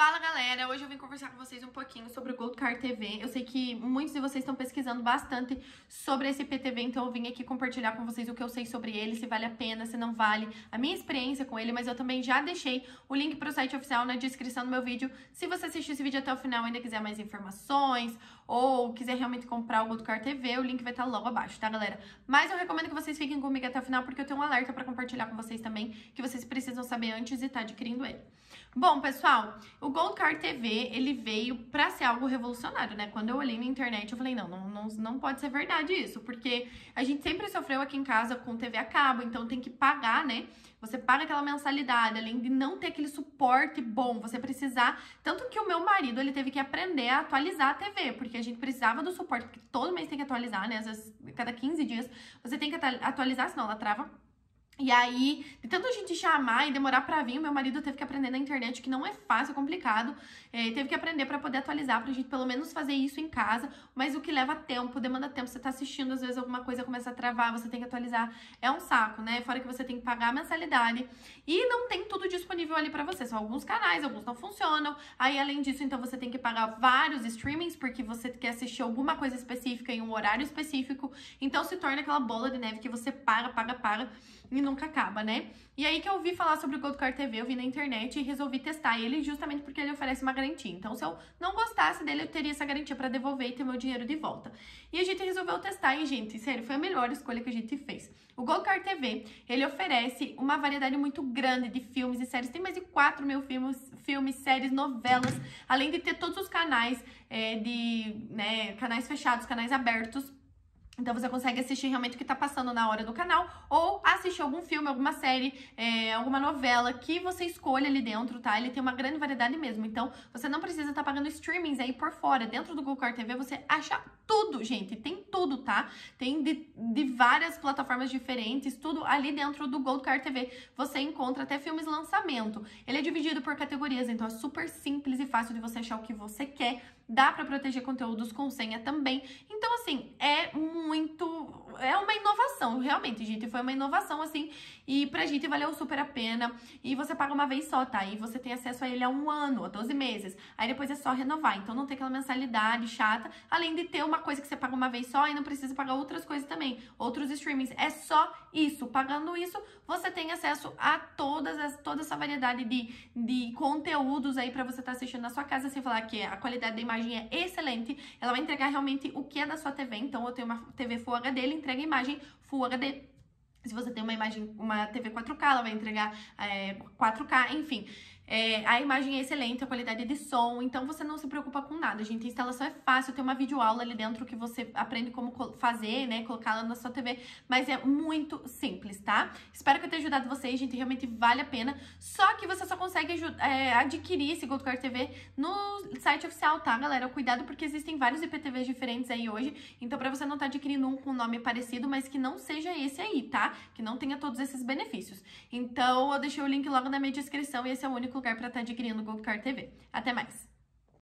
Fala galera, hoje eu vim conversar com vocês um pouquinho sobre o Gold Car TV. Eu sei que muitos de vocês estão pesquisando bastante sobre esse PTV, então eu vim aqui compartilhar com vocês o que eu sei sobre ele, se vale a pena, se não vale, a minha experiência com ele, mas eu também já deixei o link para o site oficial na descrição do meu vídeo. Se você assistiu esse vídeo até o final e ainda quiser mais informações ou quiser realmente comprar o Goldcar TV, o link vai estar tá logo abaixo, tá, galera? Mas eu recomendo que vocês fiquem comigo até o final, porque eu tenho um alerta para compartilhar com vocês também, que vocês precisam saber antes e estar tá adquirindo ele. Bom, pessoal, o Goldcar TV, ele veio para ser algo revolucionário, né? Quando eu olhei na internet, eu falei, não, não, não, não pode ser verdade isso, porque a gente sempre sofreu aqui em casa com TV a cabo, então tem que pagar, né? Você paga aquela mensalidade, além de não ter aquele suporte bom, você precisar. Tanto que o meu marido ele teve que aprender a atualizar a TV, porque a gente precisava do suporte, porque todo mês tem que atualizar, né? Às vezes, cada 15 dias, você tem que atualizar, senão ela trava e aí, de tanto a gente chamar e demorar para vir, o meu marido teve que aprender na internet, que não é fácil, é complicado. É, teve que aprender para poder atualizar, pra gente pelo menos fazer isso em casa. Mas o que leva tempo, demanda tempo. Você tá assistindo, às vezes alguma coisa começa a travar, você tem que atualizar. É um saco, né? Fora que você tem que pagar a mensalidade. E não tem tudo disponível ali para você. São alguns canais, alguns não funcionam. Aí, além disso, então você tem que pagar vários streamings, porque você quer assistir alguma coisa específica em um horário específico. Então se torna aquela bola de neve que você paga, paga, paga. E nunca acaba, né? E aí que eu ouvi falar sobre o Goldcore TV, eu vi na internet e resolvi testar ele justamente porque ele oferece uma garantia. Então, se eu não gostasse dele, eu teria essa garantia para devolver e ter meu dinheiro de volta. E a gente resolveu testar e, gente, sério, foi a melhor escolha que a gente fez. O Goldcore TV, ele oferece uma variedade muito grande de filmes e séries. Tem mais de 4 mil filmes, filmes séries, novelas, além de ter todos os canais é, de né, canais fechados, canais abertos então você consegue assistir realmente o que está passando na hora do canal ou assistir algum filme, alguma série, é, alguma novela que você escolha ali dentro, tá? Ele tem uma grande variedade mesmo. Então você não precisa estar tá pagando streamings aí por fora. Dentro do Google TV você acha tudo, gente. Tem tudo, tá? Tem de, de várias plataformas diferentes, tudo ali dentro do Gold TV. Você encontra até filmes lançamento. Ele é dividido por categorias, então é super simples e fácil de você achar o que você quer. Dá para proteger conteúdos com senha também. Então assim, é muito muito é uma inovação, realmente, gente. Foi uma inovação, assim, e pra gente valeu super a pena. E você paga uma vez só, tá? E você tem acesso a ele há um ano, a 12 meses. Aí depois é só renovar. Então não tem aquela mensalidade chata, além de ter uma coisa que você paga uma vez só e não precisa pagar outras coisas também, outros streamings. É só isso. Pagando isso, você tem acesso a todas as, toda essa variedade de, de conteúdos aí para você estar tá assistindo na sua casa, sem falar que a qualidade da imagem é excelente. Ela vai entregar realmente o que é da sua TV. Então eu tenho uma TV Full HD dele entrega imagem Full HD. Se você tem uma imagem, uma TV 4K, ela vai entregar é, 4K, enfim. É, a imagem é excelente, a qualidade é de som, então você não se preocupa com nada, gente. A instalação é fácil, tem uma videoaula ali dentro que você aprende como fazer, né? Colocá-la na sua TV, mas é muito simples, tá? Espero que eu tenha ajudado vocês, gente. Realmente vale a pena. Só que você só consegue é, adquirir esse Goldcore TV no site oficial, tá, galera? Cuidado, porque existem vários IPTVs diferentes aí hoje. Então, pra você não estar tá adquirindo um com nome parecido, mas que não seja esse aí, tá? Que não tenha todos esses benefícios. Então, eu deixei o link logo na minha descrição e esse é o único lugar para estar tá o adquirindo Car TV. Até mais!